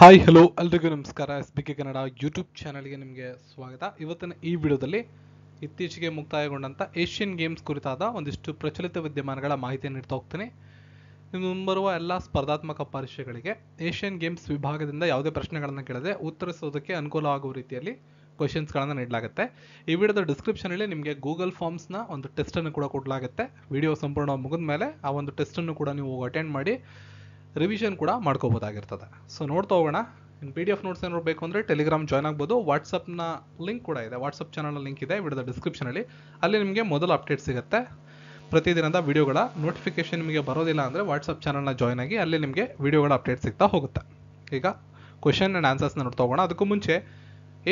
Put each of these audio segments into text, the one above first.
hi hello ಎಲ್ರಿಗೂ ನಮಸ್ಕಾರ S B K Kannada YouTube ಚಾನಲ್ಗೆ ನಿಮಗೆ ಸ್ವಾಗತ ಇವತ್ತಿನ ಈ ವಿಡಿಯೋದಲ್ಲಿ ಇತ್ತೀಚೆಗೆ ಮುಕ್ತಾಯಗೊಂಡಂಥ ಏಷ್ಯನ್ ಗೇಮ್ಸ್ ಕುರಿತಾದ ಒಂದಿಷ್ಟು ಪ್ರಚಲಿತ ವಿದ್ಯಮಾನಗಳ ಮಾಹಿತಿಯನ್ನು ನೀಡ್ತಾ ಹೋಗ್ತೀನಿ ನಿಮ್ಮ ಮುಂಬರುವ ಎಲ್ಲ ಸ್ಪರ್ಧಾತ್ಮಕ ಪರೀಕ್ಷೆಗಳಿಗೆ ಏಷ್ಯನ್ ಗೇಮ್ಸ್ ವಿಭಾಗದಿಂದ ಯಾವುದೇ ಪ್ರಶ್ನೆಗಳನ್ನು ಕೇಳದೆ ಉತ್ತರಿಸೋದಕ್ಕೆ ಅನುಕೂಲ ಆಗುವ ರೀತಿಯಲ್ಲಿ ಕ್ವಶನ್ಸ್ಗಳನ್ನು ನೀಡಲಾಗುತ್ತೆ ಈ ವಿಡಿಯೋದ ಡಿಸ್ಕ್ರಿಪ್ಷನಲ್ಲಿ ನಿಮಗೆ ಗೂಗಲ್ ಫಾರ್ಮ್ಸ್ನ ಒಂದು ಟೆಸ್ಟನ್ನು ಕೂಡ ಕೊಡಲಾಗುತ್ತೆ ವಿಡಿಯೋ ಸಂಪೂರ್ಣ ಮುಗಿದ ಮೇಲೆ ಆ ಒಂದು ಟೆಸ್ಟನ್ನು ಕೂಡ ನೀವು ಅಟೆಂಡ್ ಮಾಡಿ ರಿವಿಷನ್ ಕೂಡ ಮಾಡ್ಕೋಬೋದಾಗಿರ್ತದೆ ಸೊ ನೋಡ್ತಾ ಹೋಗೋಣ ಇನ್ನು ಪಿ ಡಿ ಎಫ್ ನೋಟ್ಸ್ ಏನಾದ್ರು ಬೇಕು ಅಂದರೆ ಟೆಲಿಗ್ರಾಮ್ ಜಾಯ್ನ್ ಆಗ್ಬೋದು ವಾಟ್ಸಪ್ನ ಲಿಂಕ್ ಕೂಡ ಇದೆ ವಾಟ್ಸಪ್ ಚಾನಲ್ನ ಲಿಂಕ್ ಇದೆ ವಿಡಿಯೋದ ಡಿಸ್ಕ್ರಿಪ್ಷನಲ್ಲಿ ಅಲ್ಲಿ ನಿಮಗೆ ಮೊದಲು ಅಪ್ಡೇಟ್ ಸಿಗುತ್ತೆ ಪ್ರತಿದಿನದ ವಿಡಿಯೋಗಳ ನೋಟಿಫಿಕೇಶನ್ ನಿಮಗೆ ಬರೋದಿಲ್ಲ ಅಂದರೆ ವಾಟ್ಸಪ್ ಚಾನಲ್ನ ಜಾಯ್ನ್ ಆಗಿ ಅಲ್ಲಿ ನಿಮಗೆ ವಿಡಿಯೋಗಳ ಅಪ್ಡೇಟ್ ಸಿಗ್ತಾ ಹೋಗುತ್ತೆ ಈಗ ಕ್ವಶನ್ ಆ್ಯಂಡ್ ಆನ್ಸರ್ಸ್ನ ನೋಡ್ತಾ ಹೋಗೋಣ ಅದಕ್ಕೂ ಮುಂಚೆ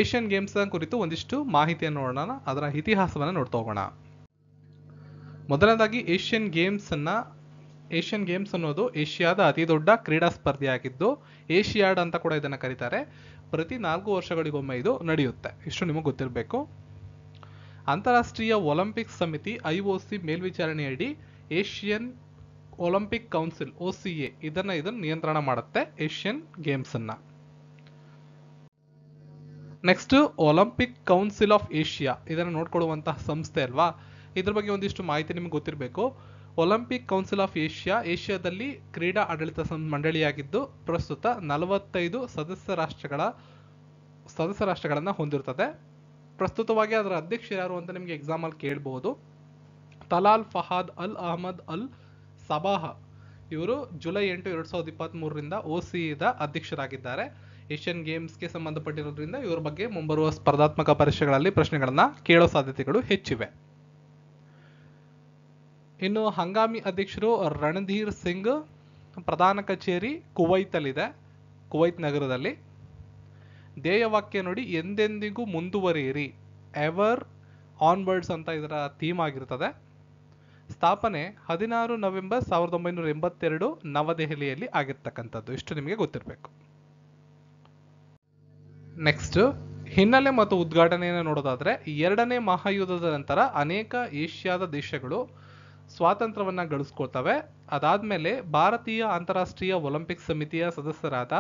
ಏಷ್ಯನ್ ಗೇಮ್ಸ್ನ ಕುರಿತು ಒಂದಿಷ್ಟು ಮಾಹಿತಿಯನ್ನು ನೋಡೋಣ ಅದರ ಇತಿಹಾಸವನ್ನು ನೋಡ್ತಾ ಹೋಗೋಣ ಮೊದಲನೇದಾಗಿ ಏಷ್ಯನ್ ಗೇಮ್ಸನ್ನು ಏಷ್ಯನ್ ಗೇಮ್ಸ್ ಅನ್ನೋದು ಏಷ್ಯಾದ ಅತಿ ದೊಡ್ಡ ಕ್ರೀಡಾ ಸ್ಪರ್ಧೆಯಾಗಿದ್ದು ಏಷ್ಯಾಡ್ ಅಂತ ಕೂಡ ಇದನ್ನು ಕರೀತಾರೆ ಪ್ರತಿ ನಾಲ್ಕು ವರ್ಷಗಳಿಗೊಮ್ಮೆ ಇದು ನಡೆಯುತ್ತೆ ಇಷ್ಟು ನಿಮಗೆ ಗೊತ್ತಿರಬೇಕು ಅಂತಾರಾಷ್ಟ್ರೀಯ ಒಲಿಂಪಿಕ್ ಸಮಿತಿ ಐ ಒ ಸಿ ಮೇಲ್ವಿಚಾರಣೆಯಡಿ Asian Olympic Council O C A ಇದನ್ನ ಇದನ್ನು ನಿಯಂತ್ರಣ ಮಾಡುತ್ತೆ ಏಷ್ಯನ್ ಗೇಮ್ಸ್ ಅನ್ನ next Olympic Council of Asia ಇದನ್ನು ನೋಡ್ಕೊಳ್ಳುವಂತಹ ಸಂಸ್ಥೆ ಅಲ್ವಾ ಇದ್ರ ಬಗ್ಗೆ ಒಂದಿಷ್ಟು ಮಾಹಿತಿ ನಿಮ್ಗೆ ಗೊತ್ತಿರಬೇಕು ಒಲಿಂಪಿಕ್ ಕೌನ್ಸಿಲ್ ಆಫ್ ಏಷ್ಯಾ ಏಷ್ಯಾದಲ್ಲಿ ಕ್ರೀಡಾ ಆಡಳಿತ ಮಂಡಳಿಯಾಗಿದ್ದು ಪ್ರಸ್ತುತ ನಲವತ್ತೈದು ಸದಸ್ಯ ರಾಷ್ಟ್ರಗಳ ಸದಸ್ಯ ರಾಷ್ಟ್ರಗಳನ್ನು ಹೊಂದಿರುತ್ತದೆ ಪ್ರಸ್ತುತವಾಗಿ ಅದರ ಅಧ್ಯಕ್ಷ ಯಾರು ಅಂತ ನಿಮಗೆ ಎಕ್ಸಾಮ್ ಅಲ್ಲಿ ಕೇಳಬಹುದು ತಲಾಲ್ ಫಹಾದ್ ಅಲ್ ಅಹಮದ್ ಅಲ್ ಸಬಾಹ ಇವರು ಜುಲೈ ಎಂಟು ಎರಡ್ ಸಾವಿರದ ಇಪ್ಪತ್ತ್ ಮೂರರಿಂದ ದ ಅಧ್ಯಕ್ಷರಾಗಿದ್ದಾರೆ ಏಷ್ಯನ್ ಗೇಮ್ಸ್ಗೆ ಸಂಬಂಧಪಟ್ಟಿರೋದ್ರಿಂದ ಇವರ ಬಗ್ಗೆ ಮುಂಬರುವ ಸ್ಪರ್ಧಾತ್ಮಕ ಪರೀಕ್ಷೆಗಳಲ್ಲಿ ಪ್ರಶ್ನೆಗಳನ್ನು ಕೇಳೋ ಸಾಧ್ಯತೆಗಳು ಹೆಚ್ಚಿವೆ ಇನ್ನು ಹಂಗಾಮಿ ಅಧ್ಯಕ್ಷರು ರಣಧೀರ್ ಸಿಂಗ್ ಪ್ರಧಾನ ಕಚೇರಿ ಕುವೈತಲ್ಲಿದೆ ಕುವೈತ್ ನಗರದಲ್ಲಿ ಧ್ಯೇಯವಾಕ್ಯ ನೋಡಿ ಎಂದೆಂದಿಗೂ ಮುಂದುವರಿಯಿರಿ ಎವರ್ ಆನ್ವರ್ಡ್ಸ್ ಅಂತ ಇದರ ಥೀಮ್ ಆಗಿರ್ತದೆ ಸ್ಥಾಪನೆ ಹದಿನಾರು ನವೆಂಬರ್ ಸಾವಿರದ ಒಂಬೈನೂರ ಎಂಬತ್ತೆರಡು ನವದೆಹಲಿಯಲ್ಲಿ ಆಗಿರ್ತಕ್ಕಂಥದ್ದು ಇಷ್ಟು ನಿಮಗೆ ಗೊತ್ತಿರಬೇಕು ನೆಕ್ಸ್ಟ್ ಹಿನ್ನೆಲೆ ಮತ್ತು ಉದ್ಘಾಟನೆಯನ್ನು ನೋಡೋದಾದ್ರೆ ಎರಡನೇ ಮಹಾಯುದ್ಧದ ನಂತರ ಅನೇಕ ಏಷ್ಯಾದ ದೇಶಗಳು ಸ್ವಾತಂತ್ರ್ಯವನ್ನು ಗಳಿಸ್ಕೊಳ್ತವೆ ಅದಾದ್ಮೇಲೆ ಭಾರತೀಯ ಅಂತಾರಾಷ್ಟ್ರೀಯ ಒಲಿಂಪಿಕ್ ಸಮಿತಿಯ ಸದಸ್ಯರಾದ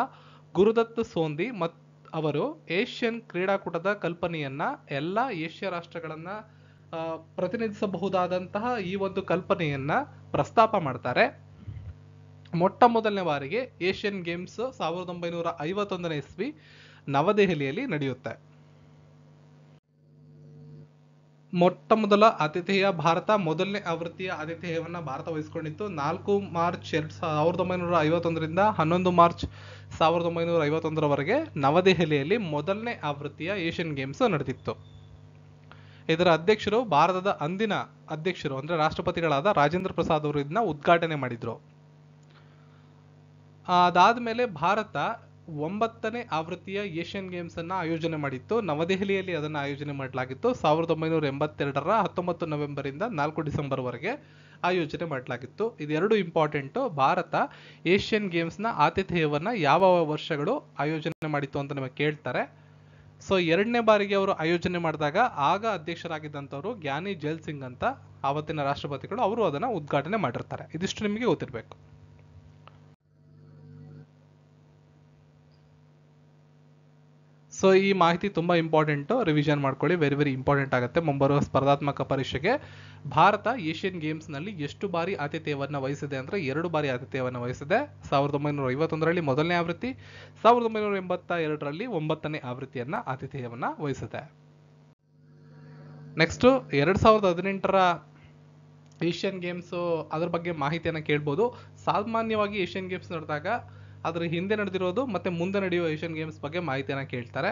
ಗುರುದತ್ ಸೋಂದಿ ಮತ್ ಅವರು ಏಷ್ಯನ್ ಕ್ರೀಡಾಕೂಟದ ಕಲ್ಪನೆಯನ್ನ ಎಲ್ಲ ಏಷ್ಯಾ ರಾಷ್ಟ್ರಗಳನ್ನ ಪ್ರತಿನಿಧಿಸಬಹುದಾದಂತಹ ಈ ಒಂದು ಕಲ್ಪನೆಯನ್ನ ಪ್ರಸ್ತಾಪ ಮಾಡ್ತಾರೆ ಮೊಟ್ಟ ಮೊದಲನೇ ಬಾರಿಗೆ ಏಷ್ಯನ್ ಗೇಮ್ಸ್ ಸಾವಿರದ ಒಂಬೈನೂರ ಐವತ್ತೊಂದನೇ ಇಸ್ವಿ ನವದೆಹಲಿಯಲ್ಲಿ ನಡೆಯುತ್ತೆ ಮೊಟ್ಟ ಮೊದಲ ಆತಿಥೇಯ ಭಾರತ ಮೊದಲನೇ ಆವೃತ್ತಿಯ ಆತಿಥೇಯವನ್ನು ಭಾರತ ವಹಿಸಿಕೊಂಡಿತ್ತು ನಾಲ್ಕು ಮಾರ್ಚ್ ಎರಡ್ ಸಾವಿರದ ಒಂಬೈನೂರ ಐವತ್ತೊಂದರಿಂದ ಹನ್ನೊಂದು ಮಾರ್ಚ್ ಸಾವಿರದ ಒಂಬೈನೂರ ಐವತ್ತೊಂದರವರೆಗೆ ನವದೆಹಲಿಯಲ್ಲಿ ಮೊದಲನೇ ಆವೃತ್ತಿಯ ಏಷ್ಯನ್ ಗೇಮ್ಸ್ ನಡೆದಿತ್ತು ಇದರ ಅಧ್ಯಕ್ಷರು ಭಾರತದ ಅಂದಿನ ಅಧ್ಯಕ್ಷರು ಅಂದ್ರೆ ರಾಷ್ಟ್ರಪತಿಗಳಾದ ರಾಜೇಂದ್ರ ಪ್ರಸಾದ್ ಅವರು ಇದನ್ನ ಉದ್ಘಾಟನೆ ಮಾಡಿದ್ರು ಮೇಲೆ ಭಾರತ ಒಂಬತ್ತನೇ ಆವೃತ್ತಿಯ ಏಷ್ಯನ್ ಗೇಮ್ಸ್ ಅನ್ನ ಆಯೋಜನೆ ಮಾಡಿತ್ತು ನವದೆಹಲಿಯಲ್ಲಿ ಅದನ್ನು ಆಯೋಜನೆ ಮಾಡಲಾಗಿತ್ತು ಸಾವಿರದ ಒಂಬೈನೂರ ಎಂಬತ್ತೆರಡರ ಹತ್ತೊಂಬತ್ತು ನವೆಂಬರ್ ಇಂದ ನಾಲ್ಕು ಡಿಸೆಂಬರ್ ವರೆಗೆ ಆಯೋಜನೆ ಮಾಡಲಾಗಿತ್ತು ಇದೆರಡು ಇಂಪಾರ್ಟೆಂಟು ಭಾರತ ಏಷ್ಯನ್ ಗೇಮ್ಸ್ನ ಆತಿಥೇಯವನ್ನು ಯಾವ ವರ್ಷಗಳು ಆಯೋಜನೆ ಮಾಡಿತ್ತು ಅಂತ ನಮಗೆ ಕೇಳ್ತಾರೆ ಸೊ ಎರಡನೇ ಬಾರಿಗೆ ಅವರು ಆಯೋಜನೆ ಮಾಡಿದಾಗ ಆಗ ಅಧ್ಯಕ್ಷರಾಗಿದ್ದಂಥವರು ಜ್ಞಾನಿ ಜೈಲ್ ಸಿಂಗ್ ಅಂತ ಆವತ್ತಿನ ರಾಷ್ಟ್ರಪತಿಗಳು ಅವರು ಅದನ್ನು ಉದ್ಘಾಟನೆ ಮಾಡಿರ್ತಾರೆ ಇದಿಷ್ಟು ನಿಮಗೆ ಗೊತ್ತಿರಬೇಕು ಸೊ ಈ ಮಾಹಿತಿ ತುಂಬ ಇಂಪಾರ್ಟೆಂಟು ರಿವಿಷನ್ ಮಾಡ್ಕೊಳ್ಳಿ ವೆರಿ ವೆರಿ ಇಂಪಾರ್ಟೆಂಟ್ ಆಗುತ್ತೆ ಮುಂಬರುವ ಸ್ಪರ್ಧಾತ್ಮಕ ಪರೀಕ್ಷೆಗೆ ಭಾರತ ಏಷ್ಯನ್ ಗೇಮ್ಸ್ನಲ್ಲಿ ಎಷ್ಟು ಬಾರಿ ಆತಿಥ್ಯವನ್ನು ವಹಿಸಿದೆ ಅಂದರೆ ಎರಡು ಬಾರಿ ಆತಿಥ್ಯವನ್ನು ವಹಿಸಿದೆ ಸಾವಿರದ ಒಂಬೈನೂರ ಐವತ್ತೊಂದರಲ್ಲಿ ಮೊದಲನೇ ಆವೃತ್ತಿ ಸಾವಿರದ ಒಂಬೈನೂರ ಎಂಬತ್ತ ಎರಡರಲ್ಲಿ ಒಂಬತ್ತನೇ ಆವೃತ್ತಿಯನ್ನು ಆತಿಥ್ಯವನ್ನು ವಹಿಸಿದೆ ನೆಕ್ಸ್ಟು ಎರಡು ಸಾವಿರದ ಹದಿನೆಂಟರ ಏಷ್ಯನ್ ಗೇಮ್ಸು ಅದ್ರ ಬಗ್ಗೆ ಮಾಹಿತಿಯನ್ನು ಕೇಳ್ಬೋದು ಸಾಮಾನ್ಯವಾಗಿ ಏಷ್ಯನ್ ಗೇಮ್ಸ್ ನೋಡಿದಾಗ ಅದ್ರ ಹಿಂದೆ ನಡೆದಿರೋದು ಮತ್ತೆ ಮುಂದೆ ನಡೆಯುವ ಏಷ್ಯನ್ ಗೇಮ್ಸ್ ಬಗ್ಗೆ ಮಾಹಿತಿಯನ್ನು ಕೇಳ್ತಾರೆ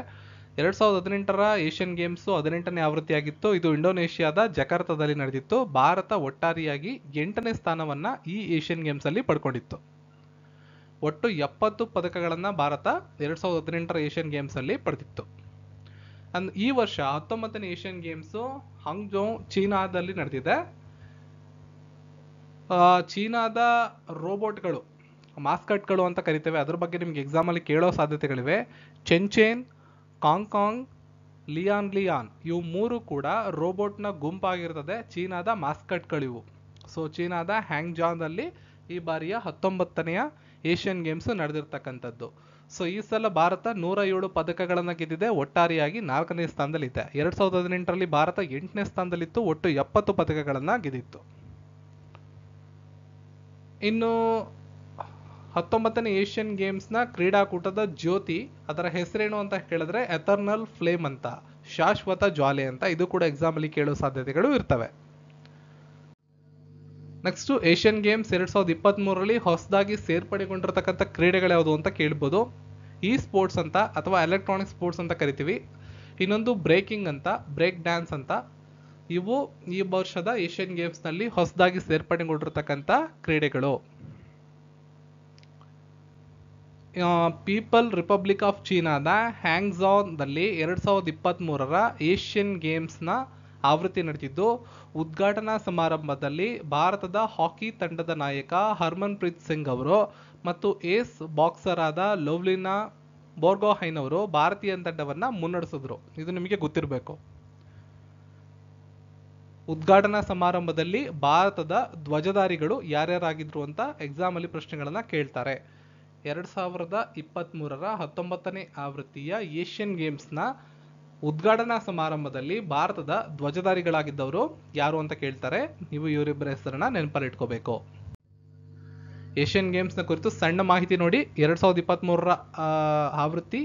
ಎರಡ್ ಸಾವಿರದ ಹದಿನೆಂಟರ ಏಷ್ಯನ್ ಗೇಮ್ಸ್ ಹದಿನೆಂಟನೇ ಆವೃತ್ತಿಯಾಗಿತ್ತು ಇದು ಇಂಡೋನೇಷ್ಯಾದ ಜಕಾರ್ತದಲ್ಲಿ ನಡೆದಿತ್ತು ಭಾರತ ಒಟ್ಟಾರೆಯಾಗಿ ಎಂಟನೇ ಸ್ಥಾನವನ್ನ ಈ ಏಷ್ಯನ್ ಅಲ್ಲಿ ಪಡ್ಕೊಂಡಿತ್ತು ಒಟ್ಟು ಎಪ್ಪತ್ತು ಪದಕಗಳನ್ನು ಭಾರತ ಎರಡ್ ಸಾವಿರದ ಹದಿನೆಂಟರ ಏಷ್ಯನ್ ಅಲ್ಲಿ ಪಡೆದಿತ್ತು ಅಂದ್ ಈ ವರ್ಷ ಹತ್ತೊಂಬತ್ತನೇ ಏಷ್ಯನ್ ಗೇಮ್ಸ್ ಹಂಗ್ಜೋ ಚೀನಾದಲ್ಲಿ ನಡೆದಿದೆ ಚೀನಾದ ರೋಬೋಟ್ಗಳು ಮಾಸ್ಕಟ್ಗಳು ಅಂತ ಕರಿತೇವೆ ಅದ್ರ ಬಗ್ಗೆ ನಿಮ್ಗೆ ಎಕ್ಸಾಮಲ್ಲಿ ಕೇಳೋ ಸಾಧ್ಯತೆಗಳಿವೆ ಚೆಂಚೇನ್ ಕಾಂಗ್ಕಾಂಗ್ ಲಿಯಾನ್ ಲಿಯಾನ್ ಇವು ಮೂರು ಕೂಡ ರೋಬೋಟ್ನ ಗುಂಪಾಗಿರ್ತದೆ ಚೀನಾದ ಮಾಸ್ಕಟ್ಗಳಿವು ಸೊ ಚೀನಾದ ಹ್ಯಾಂಗ್ಜಾನ್ದಲ್ಲಿ ಈ ಬಾರಿಯ ಹತ್ತೊಂಬತ್ತನೆಯ ಏಷ್ಯನ್ ಗೇಮ್ಸ್ ನಡೆದಿರ್ತಕ್ಕಂಥದ್ದು ಸೊ ಈ ಸಲ ಭಾರತ ನೂರ ಏಳು ಪದಕಗಳನ್ನು ಗೆದ್ದಿದೆ ಒಟ್ಟಾರೆಯಾಗಿ ನಾಲ್ಕನೇ ಸ್ಥಾನದಲ್ಲಿದೆ ಎರಡ್ ಸಾವಿರದ ಹದಿನೆಂಟರಲ್ಲಿ ಭಾರತ ಎಂಟನೇ ಸ್ಥಾನದಲ್ಲಿತ್ತು ಒಟ್ಟು ಎಪ್ಪತ್ತು ಪದಕಗಳನ್ನು ಗೆದ್ದಿತ್ತು ಇನ್ನು ಹತ್ತೊಂಬತ್ತನೇ ಏಷ್ಯನ್ ಗೇಮ್ಸ್ನ ಕ್ರೀಡಾಕೂಟದ ಜ್ಯೋತಿ ಅದರ ಹೆಸರೇನು ಅಂತ ಹೇಳಿದ್ರೆ ಎಥರ್ನಲ್ ಫ್ಲೇಮ್ ಅಂತ ಶಾಶ್ವತ ಜ್ವಾಲೆ ಅಂತ ಇದು ಕೂಡ ಎಕ್ಸಾಮಲ್ಲಿ ಕೇಳೋ ಸಾಧ್ಯತೆಗಳು ಇರ್ತವೆ ನೆಕ್ಸ್ಟ್ ಏಷ್ಯನ್ ಗೇಮ್ಸ್ ಎರಡ್ ಸಾವಿರದ ಇಪ್ಪತ್ತ್ ಮೂರರಲ್ಲಿ ಹೊಸದಾಗಿ ಸೇರ್ಪಡೆಗೊಂಡಿರತಕ್ಕಂಥ ಕ್ರೀಡೆಗಳು ಯಾವುದು ಅಂತ ಕೇಳ್ಬೋದು ಇ ಸ್ಪೋರ್ಟ್ಸ್ ಅಂತ ಅಥವಾ ಎಲೆಕ್ಟ್ರಾನಿಕ್ ಸ್ಪೋರ್ಟ್ಸ್ ಅಂತ ಕರಿತೀವಿ ಇನ್ನೊಂದು ಬ್ರೇಕಿಂಗ್ ಅಂತ ಬ್ರೇಕ್ ಡ್ಯಾನ್ಸ್ ಅಂತ ಇವು ಈ ವರ್ಷದ ಏಷ್ಯನ್ ಗೇಮ್ಸ್ನಲ್ಲಿ ಹೊಸದಾಗಿ ಸೇರ್ಪಡೆಗೊಂಡಿರ್ತಕ್ಕಂಥ ಕ್ರೀಡೆಗಳು ಪೀಪಲ್ ರಿಪಬ್ಲಿಕ್ ಆಫ್ ಚೀನಾದ ಹ್ಯಾಂಗ್ಝಾನ್ದಲ್ಲಿ ಎರಡು ಸಾವಿರದ ಇಪ್ಪತ್ತ್ಮೂರರ ಏಷ್ಯನ್ ಗೇಮ್ಸ್ನ ಆವೃತ್ತಿ ನಡೆದಿದ್ದು ಉದ್ಘಾಟನಾ ಸಮಾರಂಭದಲ್ಲಿ ಭಾರತದ ಹಾಕಿ ತಂಡದ ನಾಯಕ ಹರ್ಮನ್ಪ್ರೀತ್ ಸಿಂಗ್ ಅವರು ಮತ್ತು ಏಸ್ ಬಾಕ್ಸರ್ ಆದ ಲವ್ಲಿನಾ ಬೋರ್ಗೋಹೈನ್ ಅವರು ಭಾರತೀಯ ತಂಡವನ್ನು ಮುನ್ನಡೆಸಿದ್ರು ಇದು ನಿಮಗೆ ಗೊತ್ತಿರಬೇಕು ಉದ್ಘಾಟನಾ ಸಮಾರಂಭದಲ್ಲಿ ಭಾರತದ ಧ್ವಜಧಾರಿಗಳು ಯಾರ್ಯಾರಾಗಿದ್ರು ಅಂತ ಎಕ್ಸಾಮಲ್ಲಿ ಪ್ರಶ್ನೆಗಳನ್ನು ಕೇಳ್ತಾರೆ ಎರಡು ಸಾವಿರದ ಇಪ್ಪತ್ತ್ಮೂರರ ಹತ್ತೊಂಬತ್ತನೇ ಆವೃತ್ತಿಯ ಏಷ್ಯನ್ ಗೇಮ್ಸ್ನ ಉದ್ಘಾಟನಾ ಸಮಾರಂಭದಲ್ಲಿ ಭಾರತದ ಧ್ವಜಧಾರಿಗಳಾಗಿದ್ದವರು ಯಾರು ಅಂತ ಕೇಳ್ತಾರೆ ನೀವು ಇವರಿಬ್ಬರ ಹೆಸರನ್ನ ನೆನಪಲ್ಲಿಟ್ಕೋಬೇಕು ಏಷ್ಯನ್ ಗೇಮ್ಸ್ನ ಕುರಿತು ಸಣ್ಣ ಮಾಹಿತಿ ನೋಡಿ ಎರಡು ಸಾವಿರದ ಇಪ್ಪತ್ತ್ಮೂರರ ಆವೃತ್ತಿ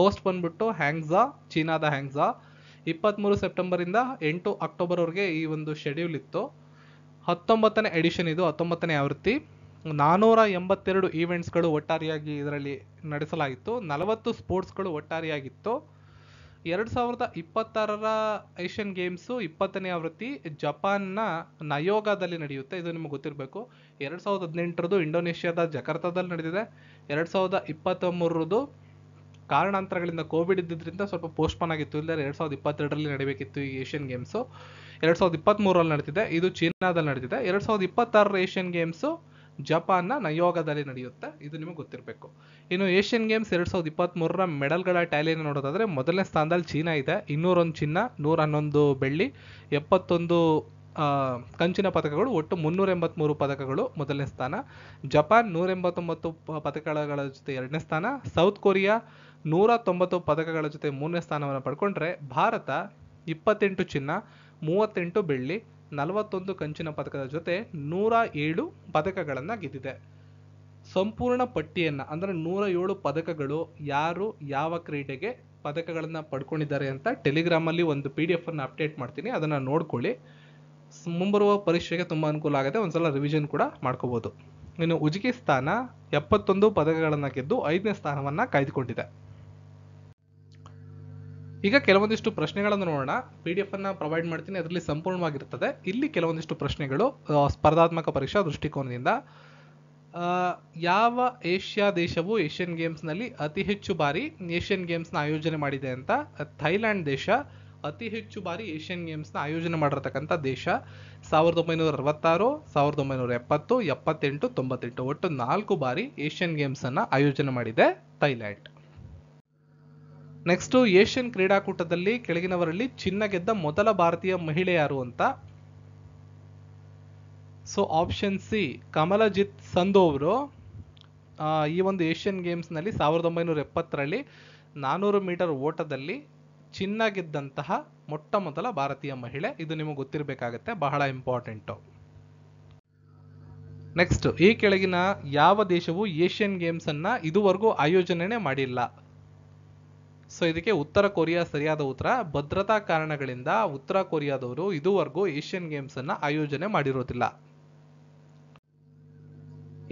ಹೋಸ್ಟ್ ಬಂದ್ಬಿಟ್ಟು ಹ್ಯಾಂಗ್ಝಾ ಚೀನಾದ ಹ್ಯಾಂಗ್ಝಾ ಇಪ್ಪತ್ತ್ಮೂರು ಸೆಪ್ಟೆಂಬರಿಂದ ಎಂಟು ಅಕ್ಟೋಬರ್ವರೆಗೆ ಈ ಒಂದು ಶೆಡ್ಯೂಲ್ ಇತ್ತು ಹತ್ತೊಂಬತ್ತನೇ ಎಡಿಷನ್ ಇದು ಹತ್ತೊಂಬತ್ತನೇ ಆವೃತ್ತಿ ನಾನೂರ ಎಂಬತ್ತೆರಡು ಈವೆಂಟ್ಸ್ಗಳು ಒಟ್ಟಾರೆಯಾಗಿ ಇದರಲ್ಲಿ ನಡೆಸಲಾಗಿತ್ತು ನಲವತ್ತು ಸ್ಪೋರ್ಟ್ಸ್ಗಳು ಒಟ್ಟಾರೆಯಾಗಿತ್ತು ಎರಡು ಸಾವಿರದ ಇಪ್ಪತ್ತಾರರ ಏಷ್ಯನ್ ಗೇಮ್ಸು ಇಪ್ಪತ್ತನೇ ಆವೃತ್ತಿ ಜಪಾನ್ನ ನಯೋಗಾದಲ್ಲಿ ನಡೆಯುತ್ತೆ ಇದು ನಿಮಗೆ ಗೊತ್ತಿರಬೇಕು ಎರಡು ಸಾವಿರದ ಹದಿನೆಂಟರದು ಇಂಡೋನೇಷ್ಯಾದ ಜಕರ್ತಾದಲ್ಲಿ ನಡೆದಿದೆ ಎರಡು ಸಾವಿರದ ಇಪ್ಪತ್ತ ಕಾರಣಾಂತರಗಳಿಂದ ಕೋವಿಡ್ ಇದ್ದಿದ್ದರಿಂದ ಸ್ವಲ್ಪ ಪೋಸ್ಟ್ಪೋನ್ ಆಗಿತ್ತು ಇಲ್ಲದೆ ಎರಡು ಸಾವಿರದ ಇಪ್ಪತ್ತೆರಡರಲ್ಲಿ ನಡೀಬೇಕಿತ್ತು ಈ ಏಷ್ಯನ್ ಗೇಮ್ಸು ಎರಡು ಸಾವಿರದ ಇಪ್ಪತ್ತ್ಮೂರಲ್ಲಿ ನಡೆದಿದೆ ಇದು ಚೀನಾದಲ್ಲಿ ನಡೆದಿದೆ ಎರಡು ಸಾವಿರದ ಇಪ್ಪತ್ತಾರರ ಏಷ್ಯನ್ ಗೇಮ್ಸು ಜಪಾನ್ನ ನಯೋಗದಲ್ಲಿ ನಡೆಯುತ್ತೆ ಇದು ನಿಮಗೆ ಗೊತ್ತಿರಬೇಕು ಇನ್ನು ಏಷ್ಯನ್ ಗೇಮ್ಸ್ ಎರಡ್ ಸಾವಿರದ ಇಪ್ಪತ್ತ್ಮೂರರ ಮೆಡಲ್ಗಳ ಟ್ಯಾಲಿಯನ್ನು ನೋಡೋದಾದರೆ ಮೊದಲನೇ ಸ್ಥಾನದಲ್ಲಿ ಚೀನಾ ಇದೆ ಇನ್ನೂರೊಂದು ಚಿನ್ನ ನೂರ ಹನ್ನೊಂದು ಬೆಳ್ಳಿ ಎಪ್ಪತ್ತೊಂದು ಕಂಚಿನ ಪದಕಗಳು ಒಟ್ಟು ಮುನ್ನೂರ ಎಂಬತ್ತ್ಮೂರು ಪದಕಗಳು ಮೊದಲನೇ ಸ್ಥಾನ ಜಪಾನ್ ನೂರ ಎಂಬತ್ತೊಂಬತ್ತು ಪದಕಗಳ ಜೊತೆ ಎರಡನೇ ಸ್ಥಾನ ಸೌತ್ ಕೊರಿಯಾ ನೂರ ತೊಂಬತ್ತು ಪದಕಗಳ ಜೊತೆ ಮೂರನೇ ಸ್ಥಾನವನ್ನು ಪಡ್ಕೊಂಡ್ರೆ ಭಾರತ ಇಪ್ಪತ್ತೆಂಟು ಚಿನ್ನ ಮೂವತ್ತೆಂಟು ಬೆಳ್ಳಿ ನಲವತ್ತೊಂದು ಕಂಚಿನ ಪದಕದ ಜೊತೆ ನೂರ ಏಳು ಪದಕಗಳನ್ನು ಗೆದ್ದಿದೆ ಸಂಪೂರ್ಣ ಪಟ್ಟಿಯನ್ನು ಅಂದರೆ ನೂರ ಏಳು ಪದಕಗಳು ಯಾರು ಯಾವ ಕ್ರೀಡೆಗೆ ಪದಕಗಳನ್ನು ಪಡ್ಕೊಂಡಿದ್ದಾರೆ ಅಂತ ಟೆಲಿಗ್ರಾಮಲ್ಲಿ ಒಂದು ಪಿ ಡಿ ಎಫನ್ನು ಅಪ್ಡೇಟ್ ಮಾಡ್ತೀನಿ ಅದನ್ನು ನೋಡ್ಕೊಳ್ಳಿ ಮುಂಬರುವ ಪರೀಕ್ಷೆಗೆ ತುಂಬ ಅನುಕೂಲ ಆಗುತ್ತೆ ಒಂದು ಸಲ ರಿವಿಷನ್ ಕೂಡ ಮಾಡ್ಕೋಬೋದು ಇನ್ನು ಉಜ್ಕಿಸ್ತಾನ ಎಪ್ಪತ್ತೊಂದು ಪದಕಗಳನ್ನು ಗೆದ್ದು ಐದನೇ ಸ್ಥಾನವನ್ನು ಕಾಯ್ದುಕೊಂಡಿದೆ ಈಗ ಕೆಲವೊಂದಿಷ್ಟು ಪ್ರಶ್ನೆಗಳನ್ನು ನೋಡೋಣ ಪಿ ಡಿ ಎಫ್ ಅನ್ನ ಪ್ರೊವೈಡ್ ಮಾಡ್ತೀನಿ ಅದರಲ್ಲಿ ಸಂಪೂರ್ಣವಾಗಿರ್ತದೆ ಇಲ್ಲಿ ಕೆಲವೊಂದಿಷ್ಟು ಪ್ರಶ್ನೆಗಳು ಸ್ಪರ್ಧಾತ್ಮಕ ಪರೀಕ್ಷಾ ದೃಷ್ಟಿಕೋನದಿಂದ ಯಾವ ಏಷ್ಯಾ ದೇಶವು ಏಷ್ಯನ್ ಗೇಮ್ಸ್ನಲ್ಲಿ ಅತಿ ಹೆಚ್ಚು ಬಾರಿ ಏಷ್ಯನ್ ಗೇಮ್ಸ್ನ ಆಯೋಜನೆ ಮಾಡಿದೆ ಅಂತ ಥೈಲ್ಯಾಂಡ್ ದೇಶ ಅತಿ ಹೆಚ್ಚು ಬಾರಿ ಏಷ್ಯನ್ ಗೇಮ್ಸ್ನ ಆಯೋಜನೆ ಮಾಡಿರತಕ್ಕಂಥ ದೇಶ ಸಾವಿರದ ಒಂಬೈನೂರ ಅರವತ್ತಾರು ಸಾವಿರದ ಒಂಬೈನೂರ ಎಪ್ಪತ್ತು ಎಪ್ಪತ್ತೆಂಟು ತೊಂಬತ್ತೆಂಟು ಒಟ್ಟು ನಾಲ್ಕು ಬಾರಿ ಏಷ್ಯನ್ ಗೇಮ್ಸನ್ನು ಆಯೋಜನೆ ಮಾಡಿದೆ ಥೈಲ್ಯಾಂಡ್ ನೆಕ್ಸ್ಟ್ ಏಷ್ಯನ್ ಕ್ರೀಡಾಕೂಟದಲ್ಲಿ ಕೆಳಗಿನವರಲ್ಲಿ ಚಿನ್ನ ಗೆದ್ದ ಮೊದಲ ಭಾರತೀಯ ಮಹಿಳೆ ಯಾರು ಅಂತ so option C Kamaljit Sandhu ಅವರು ಈ ಒಂದು ಏಷ್ಯನ್ ಗೇಮ್ಸ್ ನಲ್ಲಿ ಸಾವಿರದ ಒಂಬೈನೂರ ಎಪ್ಪತ್ತರಲ್ಲಿ ನಾನೂರು ಮೀಟರ್ ಓಟದಲ್ಲಿ ಚಿನ್ನ ಗೆದ್ದಂತಹ ಮೊಟ್ಟ ಮೊದಲ ಭಾರತೀಯ ಮಹಿಳೆ ಇದು ನಿಮಗೆ ಗೊತ್ತಿರಬೇಕಾಗತ್ತೆ ಬಹಳ ಇಂಪಾರ್ಟೆಂಟು ನೆಕ್ಸ್ಟ್ ಈ ಕೆಳಗಿನ ಯಾವ ದೇಶವು ಏಷ್ಯನ್ ಗೇಮ್ಸ್ ಅನ್ನ ಇದುವರೆಗೂ ಆಯೋಜನೆ ಮಾಡಿಲ್ಲ ಸೊ ಇದಕ್ಕೆ ಉತ್ತರ ಕೊರಿಯಾ ಸರಿಯಾದ ಉತ್ತರ ಭದ್ರತಾ ಕಾರಣಗಳಿಂದ ಉತ್ತರ ಕೊರಿಯಾದವರು ಇದುವರೆಗೂ ಏಷ್ಯನ್ ಗೇಮ್ಸ್ ಅನ್ನ ಆಯೋಜನೆ ಮಾಡಿರೋದಿಲ್ಲ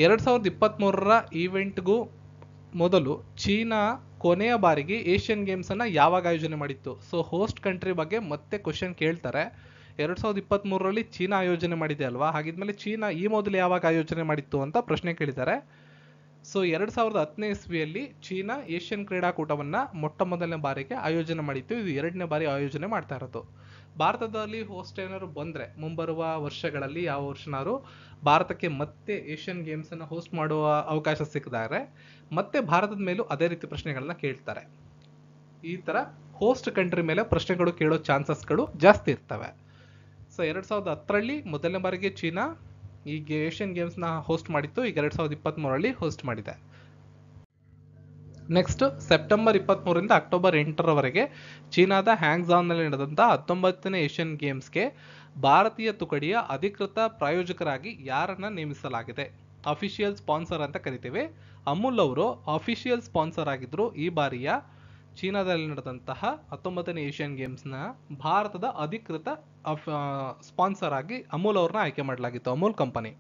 ಎರಡ್ ಸಾವಿರದ ಇಪ್ಪತ್ತ್ ಮೂರರ ಈವೆಂಟ್ಗೂ ಮೊದಲು ಚೀನಾ ಕೊನೆಯ ಬಾರಿಗೆ ಏಷ್ಯನ್ ಗೇಮ್ಸ್ ಅನ್ನ ಯಾವಾಗ ಆಯೋಜನೆ ಮಾಡಿತ್ತು ಸೊ ಹೋಸ್ಟ್ ಕಂಟ್ರಿ ಬಗ್ಗೆ ಮತ್ತೆ ಕ್ವಶನ್ ಕೇಳ್ತಾರೆ ಎರಡ್ ಸಾವಿರದ ಇಪ್ಪತ್ತ್ ಮೂರರಲ್ಲಿ ಚೀನಾ ಆಯೋಜನೆ ಮಾಡಿದೆ ಅಲ್ವಾ ಹಾಗಿದ್ಮೇಲೆ ಚೀನಾ ಈ ಮೊದಲು ಯಾವಾಗ ಆಯೋಜನೆ ಮಾಡಿತ್ತು ಅಂತ ಪ್ರಶ್ನೆ ಕೇಳಿದ್ದಾರೆ ಸೊ ಎರಡ್ ಸಾವಿರದ ಹತ್ತನೇ ಇಸ್ವಿಯಲ್ಲಿ ಚೀನಾ ಏಷ್ಯನ್ ಕ್ರೀಡಾಕೂಟವನ್ನ ಮೊಟ್ಟ ಮೊದಲನೇ ಬಾರಿಗೆ ಆಯೋಜನೆ ಮಾಡಿತ್ತು ಇದು ಎರಡನೇ ಬಾರಿ ಆಯೋಜನೆ ಮಾಡ್ತಾ ಇರೋದು ಭಾರತದಲ್ಲಿ ಹೋಸ್ಟ್ ಏನಾದ್ರು ಬಂದ್ರೆ ಮುಂಬರುವ ವರ್ಷಗಳಲ್ಲಿ ಯಾವ ವರ್ಷನಾದ್ರು ಭಾರತಕ್ಕೆ ಮತ್ತೆ ಏಷ್ಯನ್ ಅನ್ನ ಹೋಸ್ಟ್ ಮಾಡುವ ಅವಕಾಶ ಸಿಕ್ಕಿದ್ರೆ ಮತ್ತೆ ಭಾರತದ ಮೇಲೂ ಅದೇ ರೀತಿ ಪ್ರಶ್ನೆಗಳನ್ನ ಕೇಳ್ತಾರೆ ಈ ತರ ಹೋಸ್ಟ್ ಕಂಟ್ರಿ ಮೇಲೆ ಪ್ರಶ್ನೆಗಳು ಕೇಳೋ ಚಾನ್ಸಸ್ಗಳು ಜಾಸ್ತಿ ಇರ್ತವೆ ಸೊ ಎರಡ್ ಸಾವಿರದ ಹತ್ತರಲ್ಲಿ ಮೊದಲನೇ ಬಾರಿಗೆ ಚೀನಾ ಈ ಏಷ್ಯನ್ ನ ಹೋಸ್ಟ್ ಮಾಡಿತ್ತು ಈಗ ಎರಡು ಸಾವಿರದ ಇಪ್ಪತ್ತ್ಮೂರಲ್ಲಿ ಹೋಸ್ಟ್ ಮಾಡಿದೆ ನೆಕ್ಸ್ಟ್ ಸೆಪ್ಟೆಂಬರ್ ಇಪ್ಪತ್ತ್ಮೂರಿಂದ ಅಕ್ಟೋಬರ್ ಎಂಟರವರೆಗೆ ಚೀನಾದ ನಲ್ಲಿ ನಡೆದಂಥ ಹತ್ತೊಂಬತ್ತನೇ ಏಷ್ಯನ್ ಗೇಮ್ಸ್ಗೆ ಭಾರತೀಯ ತುಕಡಿಯ ಅಧಿಕೃತ ಪ್ರಾಯೋಜಕರಾಗಿ ಯಾರನ್ನ ನೇಮಿಸಲಾಗಿದೆ ಅಫಿಷಿಯಲ್ ಸ್ಪಾನ್ಸರ್ ಅಂತ ಕರಿತೇವೆ ಅಮೂಲ್ ಅವರು ಅಫಿಷಿಯಲ್ ಸ್ಪಾನ್ಸರ್ ಆಗಿದ್ರು ಈ ಬಾರಿಯ ಚೀನಾದಲ್ಲಿ ನಡೆದಂತಹ ಹತ್ತೊಂಬತ್ತನೇ ಏಷ್ಯನ್ ಗೇಮ್ಸ್ನ ಭಾರತದ ಅಧಿಕೃತ ಸ್ಪಾನ್ಸರ್ ಆಗಿ ಅಮೂಲ್ ಅವ್ರನ್ನ ಆಯ್ಕೆ ಮಾಡಲಾಗಿತ್ತು ಅಮೂಲ್ ಕಂಪನಿ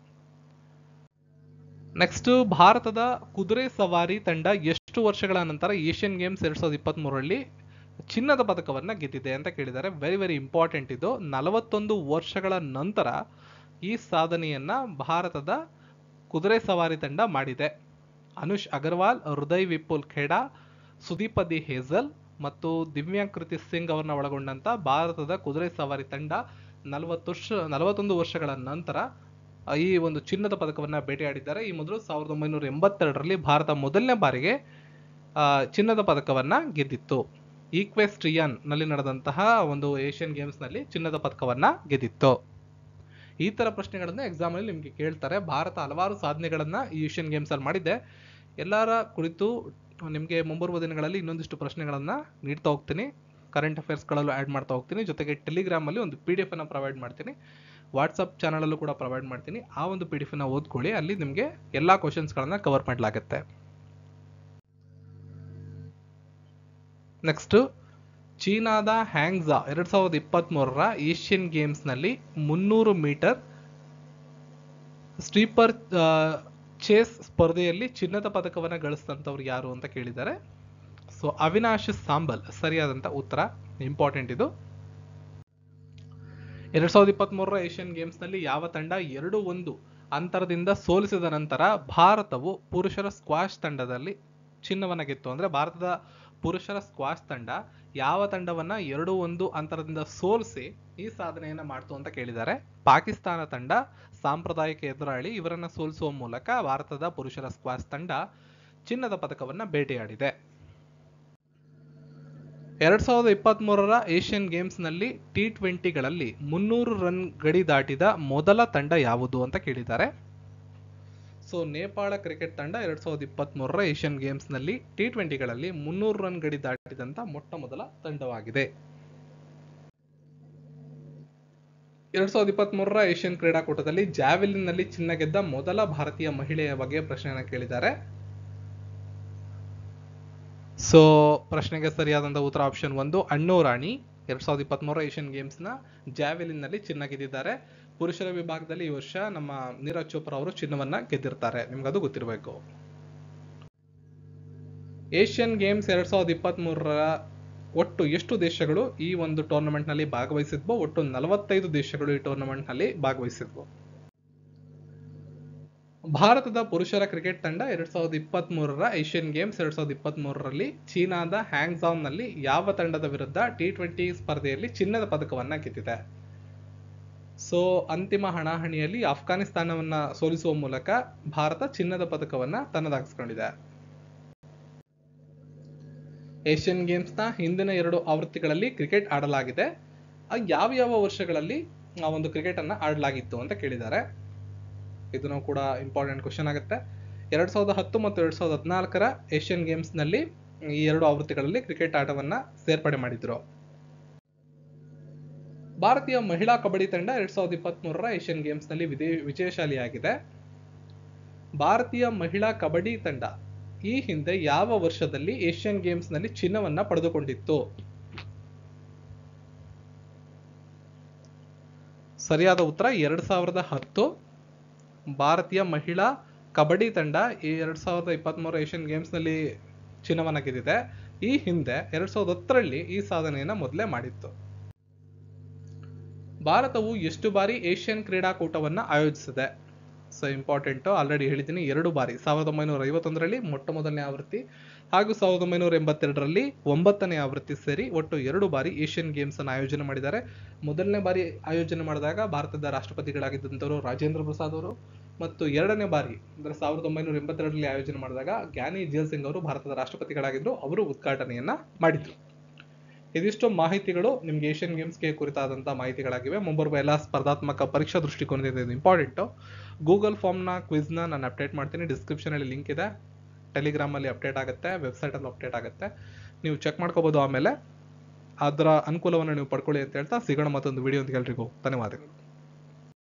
ನೆಕ್ಸ್ಟ್ ಭಾರತದ ಕುದುರೆ ಸವಾರಿ ತಂಡ ಎಷ್ಟು ವರ್ಷಗಳ ನಂತರ ಏಷ್ಯನ್ ಗೇಮ್ಸ್ ಎರಡ್ ಸಾವಿರದ ಇಪ್ಪತ್ತ್ ಮೂರರಲ್ಲಿ ಚಿನ್ನದ ಪದಕವನ್ನ ಗೆದ್ದಿದೆ ಅಂತ ಕೇಳಿದ್ದಾರೆ ವೆರಿ ವೆರಿ ಇಂಪಾರ್ಟೆಂಟ್ ಇದು ನಲವತ್ತೊಂದು ವರ್ಷಗಳ ನಂತರ ಈ ಸಾಧನೆಯನ್ನ ಭಾರತದ ಕುದುರೆ ಸವಾರಿ ತಂಡ ಮಾಡಿದೆ ಅನುಷ್ ಅಗರ್ವಾಲ್ ಹೃದಯ್ ವಿಪುಲ್ ಖೇಡಾ ಸುದೀಪದಿ ಹೇಸಲ್ ಮತ್ತು ದಿವ್ಯಾಂಕೃತಿ ಸಿಂಗ್ ಅವರನ್ನ ಒಳಗೊಂಡಂತ ಭಾರತದ ಕುದುರೆ ಸವಾರಿ ತಂಡ ನಲವತ್ತು ವರ್ಷ ನಲವತ್ತೊಂದು ವರ್ಷಗಳ ನಂತರ ಈ ಒಂದು ಚಿನ್ನದ ಪದಕವನ್ನ ಬೇಟೆಯಾಡಿದ್ದಾರೆ ಈ ಮೊದಲು ಸಾವಿರದ ಒಂಬೈನೂರ ಎಂಬತ್ತೆರಡರಲ್ಲಿ ಭಾರತ ಮೊದಲನೇ ಬಾರಿಗೆ ಚಿನ್ನದ ಪದಕವನ್ನ ಗೆದ್ದಿತ್ತು ಈಕ್ವೆಸ್ಟ್ರಿಯನ್ ನಲ್ಲಿ ನಡೆದಂತಹ ಒಂದು ಏಷ್ಯನ್ ಗೇಮ್ಸ್ ನಲ್ಲಿ ಚಿನ್ನದ ಪದಕವನ್ನ ಗೆದ್ದಿತ್ತು ಈ ತರ ಪ್ರಶ್ನೆಗಳನ್ನು ಎಕ್ಸಾಮ್ ಅಲ್ಲಿ ನಿಮ್ಗೆ ಕೇಳ್ತಾರೆ ಭಾರತ ಹಲವಾರು ಸಾಧನೆಗಳನ್ನ ಏಷ್ಯನ್ ಗೇಮ್ಸ್ ಅಲ್ಲಿ ಮಾಡಿದೆ ಎಲ್ಲರ ಕುರಿತು ನಿಮಗೆ ಮುಂಬರುವ ದಿನಗಳಲ್ಲಿ ಇನ್ನೊಂದಿಷ್ಟು ಪ್ರಶ್ನೆಗಳನ್ನು ನೀಡ್ತಾ ಹೋಗ್ತೀನಿ ಕರೆಂಟ್ ಅಫೇರ್ಸ್ಗಳಲ್ಲೂ ಆ್ಯಡ್ ಮಾಡ್ತಾ ಹೋಗ್ತೀನಿ ಜೊತೆಗೆ ಟೆಲಿಗ್ರಾಮಲ್ಲಿ ಒಂದು ಪಿ ಡಿ ಎಫನ್ನು ಪ್ರೊವೈಡ್ ಮಾಡ್ತೀನಿ ವಾಟ್ಸಪ್ ಚಾನಲಲ್ಲೂ ಕೂಡ ಪ್ರೊವೈಡ್ ಮಾಡ್ತೀನಿ ಆ ಒಂದು ಪಿ ಡಿ ಎಫನ್ನು ಓದ್ಕೊಳ್ಳಿ ಅಲ್ಲಿ ನಿಮಗೆ ಎಲ್ಲ ಕ್ವಶನ್ಸ್ಗಳನ್ನು ಕವರ್ ಮಾಡಲಾಗುತ್ತೆ ನೆಕ್ಸ್ಟು ಚೀನಾದ ಹ್ಯಾಂಗ್ಝಾ ಎರಡು ಸಾವಿರದ ಇಪ್ಪತ್ತ್ಮೂರರ ಏಷ್ಯನ್ ಗೇಮ್ಸ್ನಲ್ಲಿ ಮುನ್ನೂರು ಮೀಟರ್ ಸ್ಟೀಪರ್ ಚೇಸ್ ಸ್ಪರ್ಧೆಯಲ್ಲಿ ಚಿನ್ನದ ಪದಕವನ್ನು ಗಳಿಸಿದಂಥವ್ರು ಯಾರು ಅಂತ ಕೇಳಿದ್ದಾರೆ ಸೊ ಅವಿನಾಶ್ ಸಾಂಬಲ್ ಸರಿಯಾದಂತ ಉತ್ತರ ಇಂಪಾರ್ಟೆಂಟ್ ಇದು ಎರಡ್ ಸಾವಿರದ ಇಪ್ಪತ್ತ್ ಮೂರರ ಏಷ್ಯನ್ ನಲ್ಲಿ ಯಾವ ತಂಡ ಎರಡು ಒಂದು ಅಂತರದಿಂದ ಸೋಲಿಸಿದ ನಂತರ ಭಾರತವು ಪುರುಷರ ಸ್ಕ್ವಾಶ್ ತಂಡದಲ್ಲಿ ಚಿನ್ನವನ್ನ ಗೆತ್ತು ಅಂದ್ರೆ ಭಾರತದ ಪುರುಷರ ಸ್ಕ್ವಾಷ್ ತಂಡ ಯಾವ ತಂಡವನ್ನ ಎರಡು ಒಂದು ಅಂತರದಿಂದ ಸೋಲಿಸಿ ಈ ಸಾಧನೆಯನ್ನ ಮಾಡ್ತು ಅಂತ ಕೇಳಿದ್ದಾರೆ ಪಾಕಿಸ್ತಾನ ತಂಡ ಸಾಂಪ್ರದಾಯಿಕ ಎದುರಾಳಿ ಇವರನ್ನ ಸೋಲಿಸುವ ಮೂಲಕ ಭಾರತದ ಪುರುಷರ ಸ್ಕ್ವಾಷ್ ತಂಡ ಚಿನ್ನದ ಪದಕವನ್ನ ಬೇಟೆಯಾಡಿದೆ ಎರಡ್ ಸಾವಿರದ ಇಪ್ಪತ್ತ್ ಮೂರರ ಏಷ್ಯನ್ ಗೇಮ್ಸ್ನಲ್ಲಿ ಟಿ ಟ್ವೆಂಟಿಗಳಲ್ಲಿ ಮುನ್ನೂರು ರನ್ ಗಡಿ ದಾಟಿದ ಮೊದಲ ತಂಡ ಯಾವುದು ಅಂತ ಕೇಳಿದ್ದಾರೆ ಸೊ ನೇಪಾಳ ಕ್ರಿಕೆಟ್ ತಂಡ ಎರಡ್ ಸಾವಿರದ ಇಪ್ಪತ್ತ್ ಮೂರರ ಏಷ್ಯನ್ ನಲ್ಲಿ ಟಿ ಟ್ವೆಂಟಿಗಳಲ್ಲಿ ಮುನ್ನೂರು ರನ್ ಗಡಿ ದಾಟಿದಂಥ ಮೊಟ್ಟ ಮೊದಲ ತಂಡವಾಗಿದೆ ಎರಡ್ ಸಾವಿರದ ಮೂರರ ಏಷ್ಯನ್ ಕ್ರೀಡಾಕೂಟದಲ್ಲಿ ನಲ್ಲಿ ಚಿನ್ನ ಗೆದ್ದ ಮೊದಲ ಭಾರತೀಯ ಮಹಿಳೆಯ ಬಗ್ಗೆ ಪ್ರಶ್ನೆಯನ್ನು ಕೇಳಿದ್ದಾರೆ ಸೊ ಪ್ರಶ್ನೆಗೆ ಸರಿಯಾದಂಥ ಉತ್ತರ ಆಪ್ಷನ್ ಒಂದು ಅಣ್ಣು ರಾಣಿ ಎರಡ್ ಸಾವಿರದ ಇಪ್ಪತ್ತ್ ಮೂರರ ಏಷ್ಯನ್ ಜಾವೆಲಿನ್ ನಲ್ಲಿ ಚಿನ್ನ ಗೆದ್ದಿದ್ದಾರೆ ಪುರುಷರ ವಿಭಾಗದಲ್ಲಿ ಈ ವರ್ಷ ನಮ್ಮ ನೀರಜ್ ಚೋಪ್ರಾ ಅವರು ಚಿನ್ನವನ್ನ ಗೆದ್ದಿರ್ತಾರೆ ನಿಮ್ಗದು ಗೊತ್ತಿರಬೇಕು ಏಷ್ಯನ್ ಗೇಮ್ಸ್ ಎರಡ್ ಸಾವಿರದ ಇಪ್ಪತ್ತ್ ಮೂರರ ಒಟ್ಟು ಎಷ್ಟು ದೇಶಗಳು ಈ ಒಂದು ಟೂರ್ನಮೆಂಟ್ ನಲ್ಲಿ ಭಾಗವಹಿಸಿದ್ವು ಒಟ್ಟು ನಲವತ್ತೈದು ದೇಶಗಳು ಈ ಟೂರ್ನಮೆಂಟ್ ನಲ್ಲಿ ಭಾಗವಹಿಸಿದ್ವು ಭಾರತದ ಪುರುಷರ ಕ್ರಿಕೆಟ್ ತಂಡ ಎರಡ್ ಸಾವಿರದ ಇಪ್ಪತ್ತ್ ಮೂರರ ಏಷ್ಯನ್ ಗೇಮ್ಸ್ ಎರಡ್ ಸಾವಿರದ ಇಪ್ಪತ್ತ್ ಮೂರರಲ್ಲಿ ಚೀನಾದ ನಲ್ಲಿ ಯಾವ ತಂಡದ ವಿರುದ್ಧ ಟಿ ಟ್ವೆಂಟಿ ಸ್ಪರ್ಧೆಯಲ್ಲಿ ಚಿನ್ನದ ಪದಕವನ್ನ ಗೆದ್ದಿದೆ ಸೊ ಅಂತಿಮ ಹಣಾಹಣಿಯಲ್ಲಿ ಆಫ್ಘಾನಿಸ್ತಾನವನ್ನ ಸೋಲಿಸುವ ಮೂಲಕ ಭಾರತ ಚಿನ್ನದ ಪದಕವನ್ನ ತನ್ನದಾಗಿಸ್ಕೊಂಡಿದೆ ಏಷ್ಯನ್ ಗೇಮ್ಸ್ ನ ಹಿಂದಿನ ಎರಡು ಆವೃತ್ತಿಗಳಲ್ಲಿ ಕ್ರಿಕೆಟ್ ಆಡಲಾಗಿದೆ ಯಾವ ಯಾವ ವರ್ಷಗಳಲ್ಲಿ ಆ ಒಂದು ಕ್ರಿಕೆಟ್ ಅನ್ನ ಆಡಲಾಗಿತ್ತು ಅಂತ ಕೇಳಿದ್ದಾರೆ ಇದನ್ನು ಕೂಡ ಇಂಪಾರ್ಟೆಂಟ್ ಕ್ವಶನ್ ಆಗುತ್ತೆ ಎರಡ್ ಸಾವಿರದ ಹತ್ತು ಮತ್ತು ಎರಡ್ ಸಾವಿರದ ಹದಿನಾಲ್ಕರ ಏಷ್ಯನ್ ಗೇಮ್ಸ್ ನಲ್ಲಿ ಈ ಎರಡು ಆವೃತ್ತಿಗಳಲ್ಲಿ ಕ್ರಿಕೆಟ್ ಆಟವನ್ನ ಸೇರ್ಪಡೆ ಮಾಡಿದ್ರು ಭಾರತೀಯ ಮಹಿಳಾ ಕಬಡ್ಡಿ ತಂಡ ಎರಡ್ ಸಾವಿರದ ಇಪ್ಪತ್ಮೂರರ ಏಷ್ಯನ್ ನಲ್ಲಿ ವಿದೇ ವಿಜಯಶಾಲಿಯಾಗಿದೆ ಭಾರತೀಯ ಮಹಿಳಾ ಕಬಡ್ಡಿ ತಂಡ ಈ ಹಿಂದೆ ಯಾವ ವರ್ಷದಲ್ಲಿ ಏಷ್ಯನ್ ನಲ್ಲಿ ಚಿನ್ನವನ್ನ ಪಡೆದುಕೊಂಡಿತ್ತು ಸರಿಯಾದ ಉತ್ತರ ಎರಡ್ ಸಾವಿರದ ಹತ್ತು ಭಾರತೀಯ ಮಹಿಳಾ ಕಬಡ್ಡಿ ತಂಡ ಈ ಎರಡ್ ಸಾವಿರದ ಇಪ್ಪತ್ಮೂರ ಏಷ್ಯನ್ ಗೇಮ್ಸ್ನಲ್ಲಿ ಚಿನ್ನವನ್ನು ಗೆದ್ದಿದೆ ಈ ಹಿಂದೆ ಎರಡ್ ಸಾವಿರದ ಹತ್ತರಲ್ಲಿ ಈ ಸಾಧನೆಯನ್ನ ಮೊದಲೇ ಮಾಡಿತ್ತು ಭಾರತವು ಎಷ್ಟು ಬಾರಿ ಏಷ್ಯನ್ ಕ್ರೀಡಾಕೂಟವನ್ನು ಆಯೋಜಿಸಿದೆ ಸೊ ಇಂಪಾರ್ಟೆಂಟು ಆಲ್ರೆಡಿ ಹೇಳಿದ್ದೀನಿ ಎರಡು ಬಾರಿ ಸಾವಿರದ ಒಂಬೈನೂರ ಐವತ್ತೊಂದರಲ್ಲಿ ಮೊಟ್ಟ ಮೊದಲನೇ ಆವೃತ್ತಿ ಹಾಗೂ ಸಾವಿರದ ಒಂಬೈನೂರ ಎಂಬತ್ತೆರಡರಲ್ಲಿ ಒಂಬತ್ತನೇ ಆವೃತ್ತಿ ಸೇರಿ ಒಟ್ಟು ಎರಡು ಬಾರಿ ಏಷ್ಯನ್ ಗೇಮ್ಸನ್ನು ಆಯೋಜನೆ ಮಾಡಿದ್ದಾರೆ ಮೊದಲನೇ ಬಾರಿ ಆಯೋಜನೆ ಮಾಡಿದಾಗ ಭಾರತದ ರಾಷ್ಟ್ರಪತಿಗಳಾಗಿದ್ದಂಥವರು ರಾಜೇಂದ್ರ ಪ್ರಸಾದ್ ಅವರು ಮತ್ತು ಎರಡನೇ ಬಾರಿ ಅಂದರೆ ಸಾವಿರದ ಒಂಬೈನೂರ ಎಂಬತ್ತೆರಡರಲ್ಲಿ ಆಯೋಜನೆ ಮಾಡಿದಾಗ ಗ್ಯಾನಿ ಜೇಲ್ ಸಿಂಗ್ ಅವರು ಭಾರತದ ರಾಷ್ಟ್ರಪತಿಗಳಾಗಿದ್ದರು ಅವರು ಉದ್ಘಾಟನೆಯನ್ನು ಮಾಡಿದರು ಇದಿಷ್ಟು ಮಾಹಿತಿಗಳು ನಿಮ್ಗೆ ಏಷ್ಯನ್ ಗೇಮ್ಸ್ಗೆ ಕುರಿತಾದಂಥ ಮಾಹಿತಿಗಳಾಗಿವೆ ಮುಂಬರುವ ಎಲ್ಲ ಸ್ಪರ್ಧಾತ್ಮಕ ಪರೀಕ್ಷಾ ದೃಷ್ಟಿಕೋನದಿಂದ ಇದು ಇಂಪಾರ್ಟೆಂಟು ಗೂಗಲ್ ಫಾರ್ಮ್ನ ಕ್ವಿಸ್ನ ನಾನು ಅಪ್ಡೇಟ್ ಮಾಡ್ತೀನಿ ಡಿಸ್ಕ್ರಿಪ್ಷನಲ್ಲಿ ಲಿಂಕ್ ಇದೆ ಟೆಲಿಗ್ರಾಮಲ್ಲಿ ಅಪ್ಡೇಟ್ ಆಗುತ್ತೆ ವೆಬ್ಸೈಟಲ್ಲಿ ಅಪ್ಡೇಟ್ ಆಗುತ್ತೆ ನೀವು ಚೆಕ್ ಮಾಡ್ಕೋಬೋದು ಆಮೇಲೆ ಅದರ ಅನುಕೂಲವನ್ನು ನೀವು ಪಡ್ಕೊಳ್ಳಿ ಅಂತ ಹೇಳ್ತಾ ಸಿಗೋಣ ಮತ್ತೊಂದು ವಿಡಿಯೋ ಅಂತ ಎಲ್ರಿಗೂ ಧನ್ಯವಾದಗಳು